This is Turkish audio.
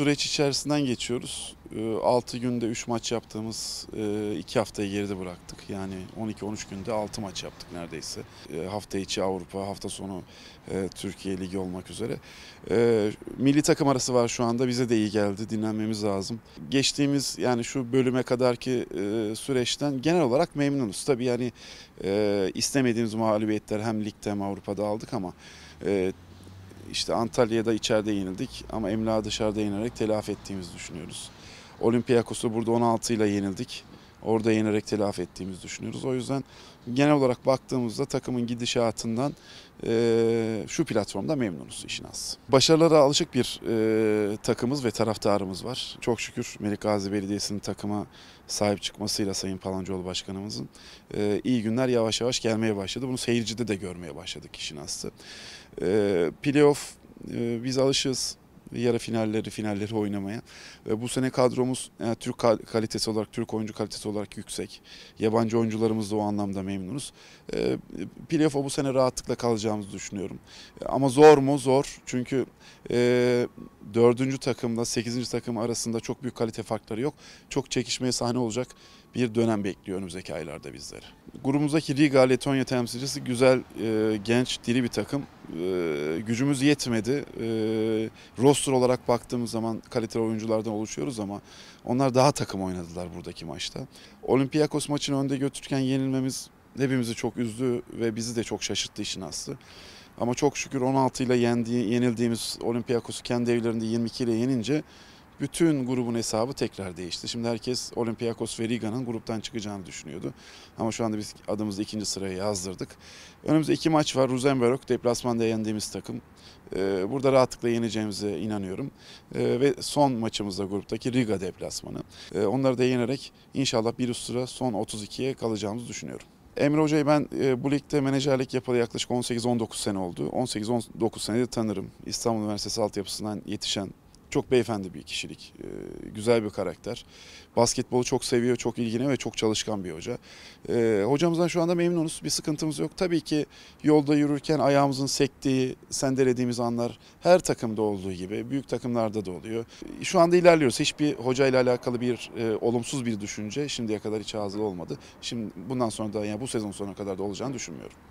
süreç içerisinden geçiyoruz. 6 ee, günde 3 maç yaptığımız 2 e, haftayı geride bıraktık. Yani 12-13 günde 6 maç yaptık neredeyse. E, hafta içi Avrupa, hafta sonu e, Türkiye Ligi olmak üzere. Milli takım arası var şu anda. Bize de iyi geldi. Dinlenmemiz lazım. Geçtiğimiz yani şu bölüme kadarki süreçten genel olarak memnunuz. Tabii yani istemediğimiz mağlubiyetler hem ligde hem Avrupa'da aldık ama işte Antalya'da içeride yenildik ama Emlak'a dışarıda yenerek telafi ettiğimizi düşünüyoruz. Olympiakos'u burada 16 ile yenildik orada yenerek telafi ettiğimizi düşünüyoruz. O yüzden genel olarak baktığımızda takımın gidişatından e, şu platformda memnunuz işin aslı. Başarılara alışık bir e, takımız ve taraftarımız var. Çok şükür Melik Gazi Belediyesi'nin takıma sahip çıkmasıyla Sayın Palancıoğlu Başkanımızın e, iyi günler yavaş yavaş gelmeye başladı. Bunu seyircide de görmeye başladık işin aslı. E, playoff e, biz alışız yarı finalleri, finalleri oynamaya. E, bu sene kadromuz e, Türk kalitesi olarak, Türk oyuncu kalitesi olarak yüksek. Yabancı oyuncularımız da o anlamda memnunuz. E, Playoff'a bu sene rahatlıkla kalacağımızı düşünüyorum. E, ama zor mu? Zor. Çünkü e, dördüncü takımla sekizinci takım arasında çok büyük kalite farkları yok. Çok çekişmeye sahne olacak bir dönem bekliyor önümüzdeki aylarda bizleri. Grubumuzdaki Riga Letonya temsilcisi güzel, e, genç, diri bir takım. Ee, gücümüz yetmedi. E, roster olarak baktığımız zaman kaliteli oyunculardan oluşuyoruz ama onlar daha takım oynadılar buradaki maçta. Olympiakos maçını önde götürürken yenilmemiz hepimizi çok üzdü ve bizi de çok şaşırttı işin aslı. Ama çok şükür 16 ile yendiği, yenildiğimiz Olympiakos'u kendi evlerinde 22 ile yenince bütün grubun hesabı tekrar değişti. Şimdi herkes Olympiakos ve Riga'nın gruptan çıkacağını düşünüyordu. Ama şu anda biz adımızı ikinci sıraya yazdırdık. Önümüzde iki maç var. Rosenborg deplasmanda yendiğimiz takım. Ee, burada rahatlıkla yeneceğimize inanıyorum. Ee, ve son maçımızda gruptaki Riga deplasmanı. Ee, onları da yenerek inşallah bir üst sıra son 32'ye kalacağımızı düşünüyorum. Emre Hoca'yı ben e, bu ligde menajerlik yapalı yaklaşık 18-19 sene oldu. 18-19 senedir tanırım. İstanbul Üniversitesi altyapısından yetişen çok beyefendi bir kişilik, e, güzel bir karakter. Basketbolu çok seviyor, çok ilgini ve çok çalışkan bir hoca. E, hocamızdan şu anda memnunuz, bir sıkıntımız yok. Tabii ki yolda yürürken ayağımızın sektiği, sendelediğimiz anlar her takımda olduğu gibi, büyük takımlarda da oluyor. Şu anda ilerliyoruz. Hiçbir hocayla alakalı bir e, olumsuz bir düşünce şimdiye kadar hiç ağzı olmadı. Şimdi bundan sonra da yani bu sezon sonuna kadar da olacağını düşünmüyorum.